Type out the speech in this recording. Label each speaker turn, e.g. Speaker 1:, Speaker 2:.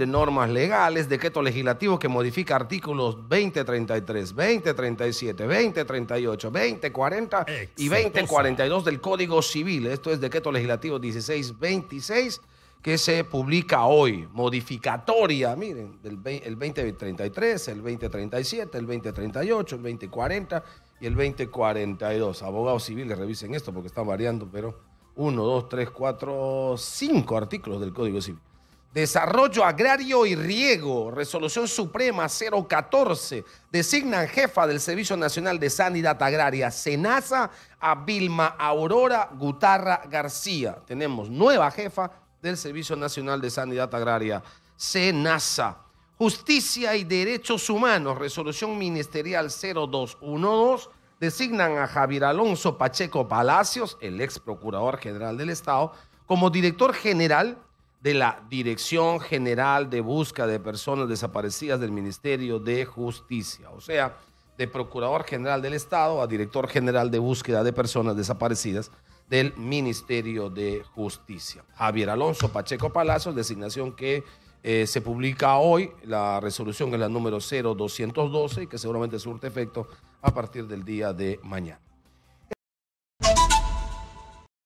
Speaker 1: de normas legales, decreto legislativo que modifica artículos 2033, 2037, 2038, 2040 y 2042 del Código Civil. Esto es decreto legislativo 1626 que se publica hoy, modificatoria, miren, el 2033, el 2037, el 2038, el 2040 y el 2042. Abogados civiles revisen esto porque están variando, pero 1, 2, 3, 4, 5 artículos del Código Civil. Desarrollo Agrario y Riego, Resolución Suprema 014, designan jefa del Servicio Nacional de Sanidad Agraria, SENASA, a Vilma Aurora Gutarra García. Tenemos nueva jefa del Servicio Nacional de Sanidad Agraria, SENASA. Justicia y Derechos Humanos, Resolución Ministerial 0212, designan a Javier Alonso Pacheco Palacios, el ex Procurador General del Estado, como director general de la Dirección General de Búsqueda de Personas Desaparecidas del Ministerio de Justicia, o sea, de Procurador General del Estado a Director General de Búsqueda de Personas Desaparecidas del Ministerio de Justicia. Javier Alonso Pacheco Palazos, designación que eh, se publica hoy, la resolución es la número 0212, que seguramente surte efecto a partir del día de mañana.